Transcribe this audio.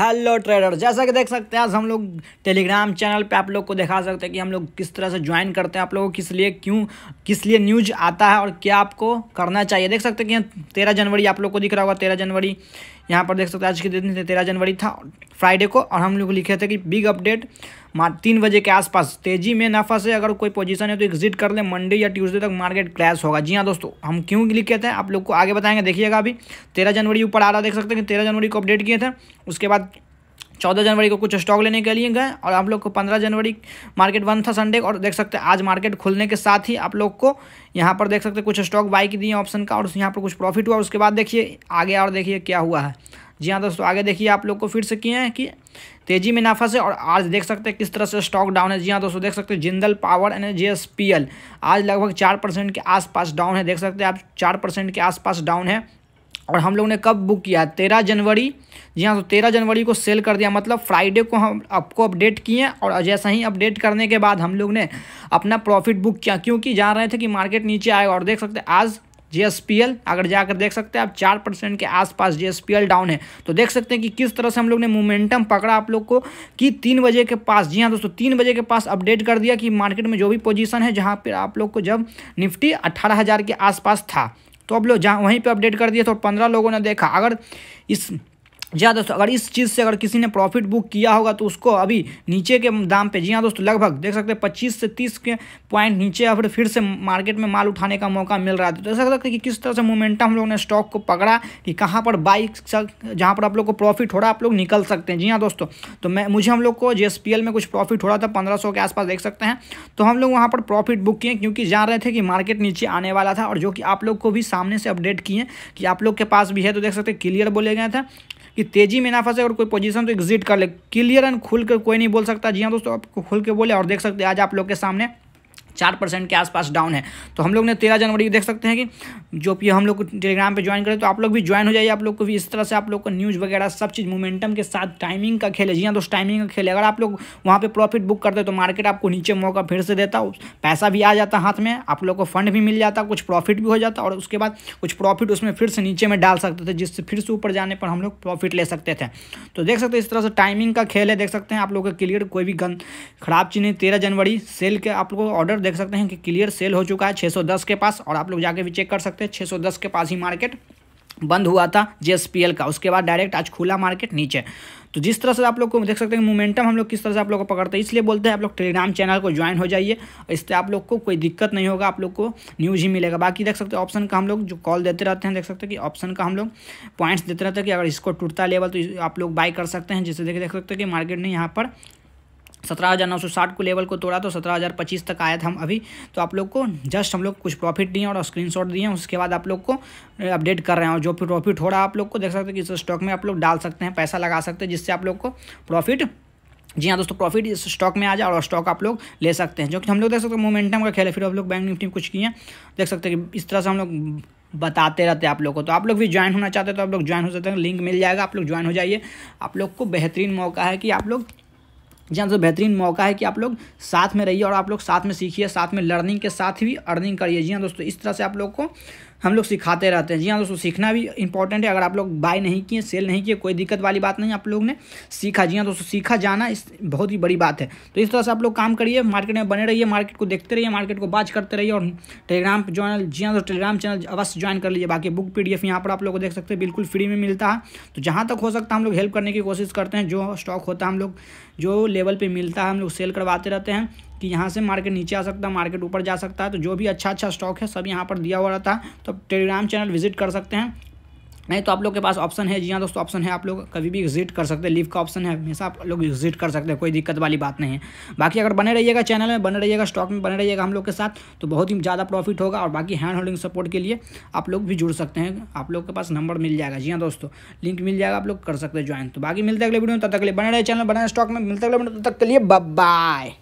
hello trader जैसा कि देख सकते हैं आज हम लोग टेलीग्राम चैनल पे आप लोग को दिखा सकते हैं कि हम लोग किस तरह से ज्वाइन करते हैं आप लोगों को किस लिए क्यों किस लिए न्यूज आता है और क्या आपको करना चाहिए देख सकते हैं कि तेरह जनवरी आप लोग को दिख रहा होगा तेरह जनवरी यहाँ पर देख सकते हैं आज के दिन तेरह जनवरी था फ्राइडे को और हम लोग लिखे थे कि बिग अपडेट तीन बजे के आसपास तेजी में नफा से अगर कोई पोजीशन है तो एग्जिट कर ले मंडे या ट्यूसडे तक मार्केट क्रैश होगा जी हाँ दोस्तों हम क्यों लिखे थे आप लोग को आगे बताएंगे देखिएगा अभी तेरह जनवरी ऊपर आ रहा देख सकते हैं कि तेरह जनवरी को अपडेट किए थे उसके बाद चौदह जनवरी को कुछ स्टॉक लेने के लिए गए और आप लोग को पंद्रह जनवरी मार्केट बंद था संडे और देख सकते हैं आज मार्केट खुलने के साथ ही आप लोग को यहाँ पर देख सकते कुछ स्टॉक बाई की दिए ऑप्शन का और यहाँ पर कुछ प्रॉफिट हुआ उसके बाद देखिए आगे और देखिए क्या हुआ है जी हाँ दोस्तों आगे देखिए आप लोग को फिर से किए हैं कि तेजी में नाफा से और आज देख सकते हैं किस तरह से स्टॉक डाउन है जी हाँ दोस्तों देख सकते हैं जिंदल पावर एंड जे आज लगभग चार परसेंट के आसपास डाउन है देख सकते हैं आप चार परसेंट के आसपास डाउन है और हम लोग ने कब बुक किया तेरह जनवरी जी हाँ तो तेरह जनवरी को सेल कर दिया मतलब फ्राइडे को हम आपको अपडेट किए और जैसा ही अपडेट करने के बाद हम लोग ने अपना प्रॉफिट बुक किया क्योंकि जान रहे थे कि मार्केट नीचे आएगा और देख सकते आज जी अगर जाकर देख सकते हैं आप चार परसेंट के आसपास जी डाउन है तो देख सकते हैं कि किस तरह से हम लोग ने मोमेंटम पकड़ा आप लोग को कि तीन बजे के पास जी हाँ दोस्तों तीन बजे के पास अपडेट कर दिया कि मार्केट में जो भी पोजीशन है जहाँ पर आप लोग को जब निफ्टी अट्ठारह हज़ार के आसपास था तो अब लो जहाँ वहीं पर अपडेट कर दिया तो पंद्रह लोगों ने देखा अगर इस जी हाँ दोस्तों अगर इस चीज़ से अगर किसी ने प्रॉफिट बुक किया होगा तो उसको अभी नीचे के दाम पे जी हाँ दोस्तों लगभग देख सकते हैं पच्चीस से तीस के पॉइंट नीचे या फिर फिर से मार्केट में माल उठाने का मौका मिल रहा है तो ऐसा लगता है कि किस तरह से मोमेंटम हम लोगों ने स्टॉक को पकड़ा कि कहाँ पर बाइक जहाँ पर आप लोग को प्रॉफिट हो रहा आप लोग निकल सकते हैं जी हाँ दोस्तों तो मैं मुझे हम लोग को जे में कुछ प्रॉफिट हो रहा था पंद्रह के आसपास देख सकते हैं तो हम लोग वहाँ पर प्रॉफिट बुक किए क्योंकि जान रहे थे कि मार्केट नीचे आने वाला था और जो कि आप लोग को भी सामने से अपडेट किए कि आप लोग के पास भी है तो देख सकते क्लियर बोले गए थे कि तेजी में ना फंसे और कोई पोजीशन तो एग्जिट कर ले क्लियर एंड खुल कर कोई नहीं बोल सकता जी हाँ दोस्तों आप खुल के बोले और देख सकते हैं आज आप लोग के सामने चार परसेंट के आसपास डाउन है तो हम लोग ने तेरह जनवरी को देख सकते हैं कि जो कि हम लोग टेलीग्राम पर ज्वाइन करें तो आप लोग भी ज्वाइन हो जाइए आप लोग को भी इस तरह से आप लोग को न्यूज़ वगैरह सब चीज़ मोमेंटम के साथ टाइमिंग का खेल है जी हाँ दोस्त टाइमिंग का खेल है अगर आप लोग वहाँ पर प्रॉफिट बुक करते तो मार्केट आपको नीचे मौका फिर से देता पैसा भी आ जाता हाथ में आप लोग को फंड भी मिल जाता कुछ प्रॉफिट भी हो जाता और उसके बाद कुछ प्रॉफिट उसमें फिर से नीचे में डाल सकते थे जिससे फिर से ऊपर जाने पर हम लोग प्रॉफिट ले सकते थे तो देख सकते हैं इस तरह से टाइमिंग का खेल है देख सकते हैं आप लोग का क्लियर कोई भी गंद खराब चीज़ नहीं तेरह जनवरी सेल के आप लोग ऑर्डर देख सकते हैं कि क्लियर सेल हो चुका है 610 के पास और आप लोग जाके भी चेक कर सकते हैं 610 के पास ही मार्केट बंद हुआ था जेएसपीएल का उसके बाद डायरेक्ट आज खुला मार्केट नीचे तो जिस तरह से आप लोग को देख सकते हैं मोमेंटम हम लोग किस तरह से आप लोग को पकड़ते हैं इसलिए बोलते हैं आप लोग टेलीग्राम चैनल को ज्वाइन हो जाइए इससे आप लोग को कोई दिक्कत नहीं होगा आप लोग को न्यूज़ ही मिलेगा बाकी देख सकते हैं ऑप्शन का हम लोग जो कॉल देते रहते हैं देख सकते हैं कि ऑप्शन का हम लोग पॉइंट्स देते रहते हैं कि अगर इसको टूटता लेवल तो आप लोग बाई कर सकते हैं जिससे देख देख सकते हैं कि मार्केट ने यहाँ पर सत्रह हज़ार नौ सौ साठ को लेवल को तोड़ा तो सत्रह हज़ार पच्चीस तक आया था हम अभी तो आप लोग को जस्ट हम लोग कुछ प्रॉफिट दिए और स्क्रीन शॉट दिए उसके बाद आप लोग को अपडेट कर रहे हैं और जो प्रॉफिट हो रहा है आप लोग को देख सकते हैं कि इस स्टॉक में आप लोग डाल सकते हैं पैसा लगा सकते हैं जिससे आप लोग को प्रॉफिट जी हाँ दोस्तों प्रॉफिट इस स्टॉक में आ जाए और स्टॉक आप लोग ले सकते हैं जो कि हम लोग देख सकते हैं मोमेंटम का खेल है फिर आप लोग बैंक निफ्टी कुछ किए देख सकते हैं कि इस तरह से हम लोग बताते रहते हैं आप लोग को तो आप लोग भी ज्वाइन होना चाहते हैं तो आप लोग ज्वाइन हो सकते हैं लिंक मिल जाएगा आप लोग ज्वाइन हो जाइए आप लोग को बेहतरीन मौका है कि आप लोग जी हाँ तो बेहतरीन मौका है कि आप लोग साथ में रहिए और आप लोग साथ में सीखिए साथ में लर्निंग के साथ ही अर्निंग करिए जी हाँ दोस्तों इस तरह से आप लोग को हम लोग सिखाते रहते हैं जी हाँ दोस्तों सीखना भी इंपॉर्टेंट है अगर आप लोग बाय नहीं किए सेल नहीं किए कोई दिक्कत वाली बात नहीं आप लोग ने सीखा जी हाँ दोस्तों सीखा जाना इस बहुत ही बड़ी बात है तो इस तरह से आप लोग काम करिए मार्केट में बने रहिए मार्केट को देखते रहिए मार्केट को बाज करते रहिए और टेलीग्राम चैनल जी हाँ दोस्तों टेलीग्राम चैनल अवश्य ज्वाइन कर लीजिए बाकी बुक पी डी एफ यहाँ पर आप लोग को देख सकते हैं बिल्कुल फ्री में मिलता है तो जहाँ तक हो सकता है हम लोग हेल्प करने की कोशिश करते हैं जो स्टॉक होता है हम लोग जो लेवल पर मिलता है हम लोग सेल करवाते रहते हैं कि यहाँ से मार्केट नीचे आ सकता है मार्केट ऊपर जा सकता है तो जो भी अच्छा अच्छा स्टॉक है सब यहाँ पर दिया हुआ रहता है तो टेलीग्राम चैनल विजिट कर सकते हैं नहीं तो आप लोग के पास ऑप्शन है जी हाँ दोस्तों ऑप्शन है आप लोग कभी भी एग्जिट कर सकते हैं लीव का ऑप्शन है हमेशा आप लोग एग्जिट कर सकते हैं कोई दिक्कत वाली बात नहीं है बाकी अगर बने रहिएगा चैनल में बने रहिएगा स्टॉक में बने रहिएगा हम लोग के साथ तो बहुत ही ज़्यादा प्रॉफिट होगा और बाकी हैंड होल्डिंग सपोर्ट के लिए आप लोग भी जुड़ सकते हैं आप लोग के पास नंबर मिल जाएगा जी हाँ दोस्तों लिंक मिल जाएगा आप लोग कर सकते हैं ज्वाइन तो बाकी मिलते अगले वीडियो में तब तक लिए बने रहे चैनल बने स्टॉक में मिलते अगले वीडियो तब तक के लिए बाय